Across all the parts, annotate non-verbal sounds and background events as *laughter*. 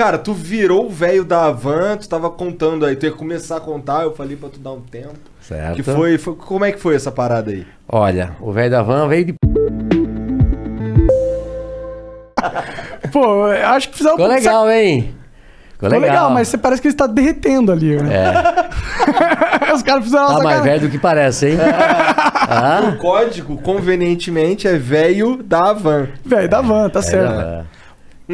Cara, tu virou o velho da Avan, tu tava contando aí, tu ia começar a contar, eu falei pra tu dar um tempo. Certo. Que foi, foi como é que foi essa parada aí? Olha, o velho da Van veio de. *laughs* Pô, eu acho que precisava. Ficou legal, hein? Ficou legal. legal. mas você parece que ele está derretendo ali, né? É. *laughs* Os caras fizeram Tá mais velho do que parece, hein? *laughs* É. Ah. O código, convenientemente, é velho da van. Velho é. da van, tá é. certo. É.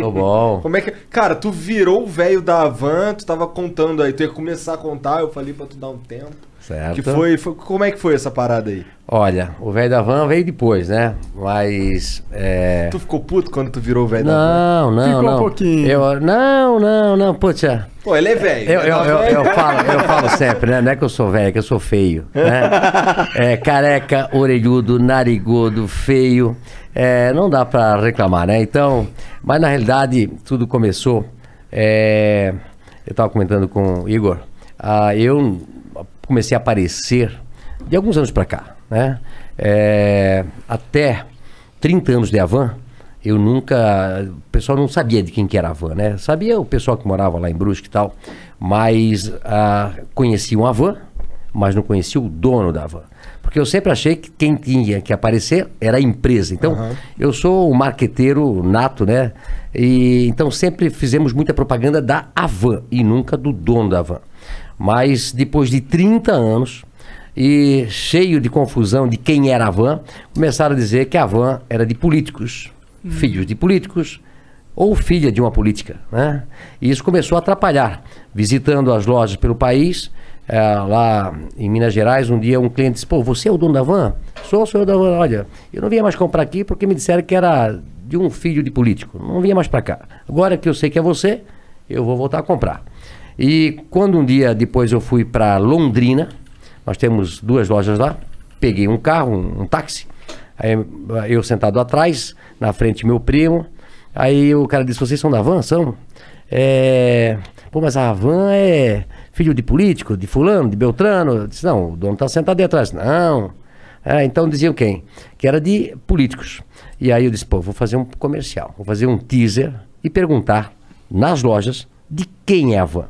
Tô bom. *laughs* Como é que. Cara, tu virou o velho da van, tu tava contando aí, tu ia começar a contar, eu falei pra tu dar um tempo. Certo. Que foi, foi, como é que foi essa parada aí? Olha, o velho da van veio depois, né? Mas. É... Tu ficou puto quando tu virou o velho da van? Não, não. Ficou não. um pouquinho. Eu, não, não, não. Poxa. Pô, ele é velho. Eu, é eu, eu, eu, falo, eu falo sempre, né? Não é que eu sou velho, é que eu sou feio. Né? *laughs* É, careca, orelhudo, narigudo, feio. É, não dá pra reclamar, né? Então. Mas na realidade, tudo começou. É, eu tava comentando com o Igor. Ah, eu comecei a aparecer de alguns anos para cá, né? É, até 30 anos de Avan, eu nunca. O pessoal não sabia de quem que era a van, né? Sabia o pessoal que morava lá em Brusque e tal, mas ah, conheciam avan, mas não conhecia o dono da van. Porque eu sempre achei que quem tinha que aparecer era a empresa. Então, uhum. eu sou um marqueteiro nato, né? E, então, sempre fizemos muita propaganda da Avan e nunca do dono da Avan. Mas depois de 30 anos e cheio de confusão de quem era a van, começaram a dizer que a van era de políticos, hum. filhos de políticos ou filha de uma política. Né? E isso começou a atrapalhar. Visitando as lojas pelo país, é, lá em Minas Gerais, um dia um cliente disse: Pô, você é o dono da van? Sou o senhor da van. Olha, eu não vinha mais comprar aqui porque me disseram que era de um filho de político. Não vinha mais para cá. Agora que eu sei que é você, eu vou voltar a comprar. E quando um dia depois eu fui para Londrina, nós temos duas lojas lá, peguei um carro, um, um táxi, aí eh, eu sentado atrás, na frente meu primo, aí o cara disse, vocês são da van, são? É... Pô, mas a van é filho de político, de fulano, de beltrano. Eu disse, não, o dono está sentado ali atrás. Não. Ah, então diziam quem? Que era de políticos. E aí eu disse, pô, vou fazer um comercial, vou fazer um teaser e perguntar nas lojas de quem é a van.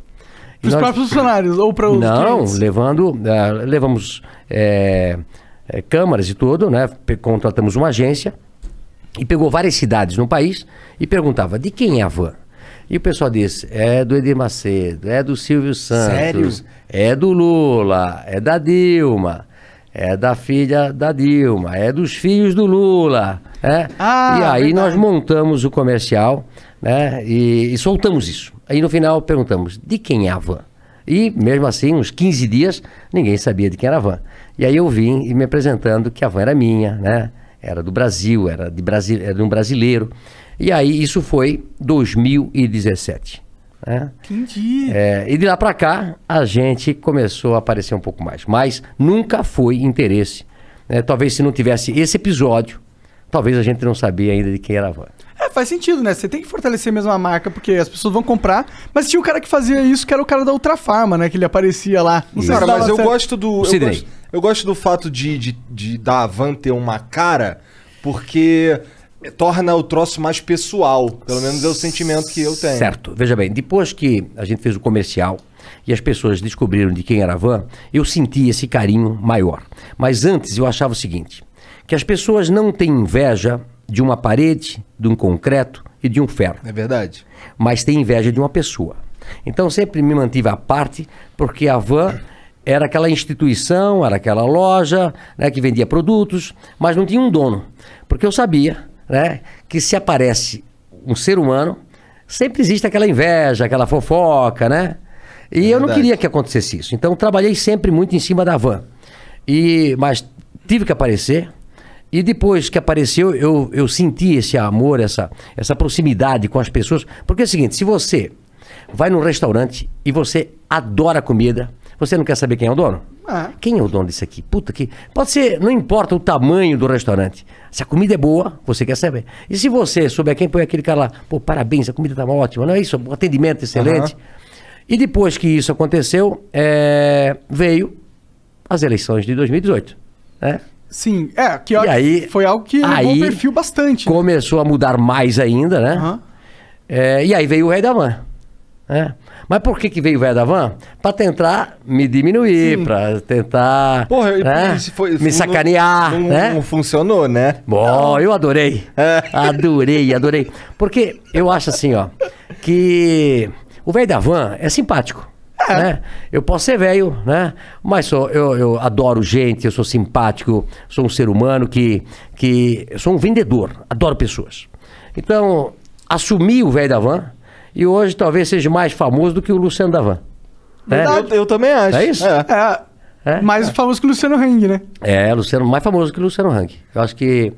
Para os nós... próprios funcionários ou para os Não, clientes. levando, uh, levamos é, é, câmaras e tudo, né? contratamos uma agência e pegou várias cidades no país e perguntava, de quem é a van? E o pessoal disse, é do Edir Macedo, é do Silvio Santos, Sério? é do Lula, é da Dilma é da filha da Dilma, é dos filhos do Lula. É? Ah, e aí verdade. nós montamos o comercial né, e, e soltamos isso. Aí no final perguntamos: de quem é a van? E mesmo assim, uns 15 dias, ninguém sabia de quem era a van. E aí eu vim e me apresentando que a van era minha, né? Era do Brasil, era de, Brasi era de um brasileiro. E aí isso foi 2017. Né? Entendi. É, e de lá para cá, a gente começou a aparecer um pouco mais. Mas nunca foi interesse. Né? Talvez se não tivesse esse episódio, talvez a gente não sabia ainda de quem era a van faz sentido, né? Você tem que fortalecer mesmo a marca, porque as pessoas vão comprar. Mas tinha um cara que fazia isso, que era o cara da Ultra Farma, né? Que ele aparecia lá. Não sei cara, se mas eu gosto do. Eu gosto, eu gosto, do fato de, de, de da Van ter uma cara, porque torna o troço mais pessoal. Pelo menos é o sentimento que eu tenho. Certo. Veja bem, depois que a gente fez o comercial e as pessoas descobriram de quem era a van, eu senti esse carinho maior. Mas antes eu achava o seguinte, que as pessoas não têm inveja de uma parede, de um concreto e de um ferro. É verdade. Mas tem inveja de uma pessoa. Então sempre me mantive à parte, porque a van era aquela instituição, era aquela loja né, que vendia produtos, mas não tinha um dono. Porque eu sabia né, que se aparece um ser humano, sempre existe aquela inveja, aquela fofoca, né? E é eu não queria que acontecesse isso. Então trabalhei sempre muito em cima da van. E, mas tive que aparecer, e depois que apareceu, eu, eu senti esse amor, essa, essa proximidade com as pessoas. Porque é o seguinte: se você vai num restaurante e você adora comida, você não quer saber quem é o dono? É. Quem é o dono disso aqui? Puta que. Pode ser, não importa o tamanho do restaurante. Se a comida é boa, você quer saber. E se você souber quem põe aquele cara lá, pô, parabéns, a comida tá ótima, não é isso? O atendimento é excelente. Uhum. E depois que isso aconteceu, é... veio as eleições de 2018. Né? Sim, é, que aí, foi algo que aí, o perfil bastante. Né? Começou a mudar mais ainda, né? Uhum. É, e aí veio o Rei da Van. Né? Mas por que, que veio o Rei da Van? Pra tentar me diminuir, Sim. pra tentar Porra, né? foi, me não, sacanear. Não, né? não funcionou, né? Bom, então eu adorei. É. Adorei, adorei. Porque eu acho assim, ó, que o Rei da Van é simpático. É. Né? Eu posso ser velho, né? Mas sou, eu, eu adoro gente, eu sou simpático, sou um ser humano que, que sou um vendedor, adoro pessoas. Então, assumi o velho da van e hoje talvez seja mais famoso do que o Luciano da van. Né? Eu, eu, também acho. É isso? É. é. é? Mais é. famoso que o Luciano Hang, né? É, Luciano, mais famoso que o Luciano Hang. Eu acho que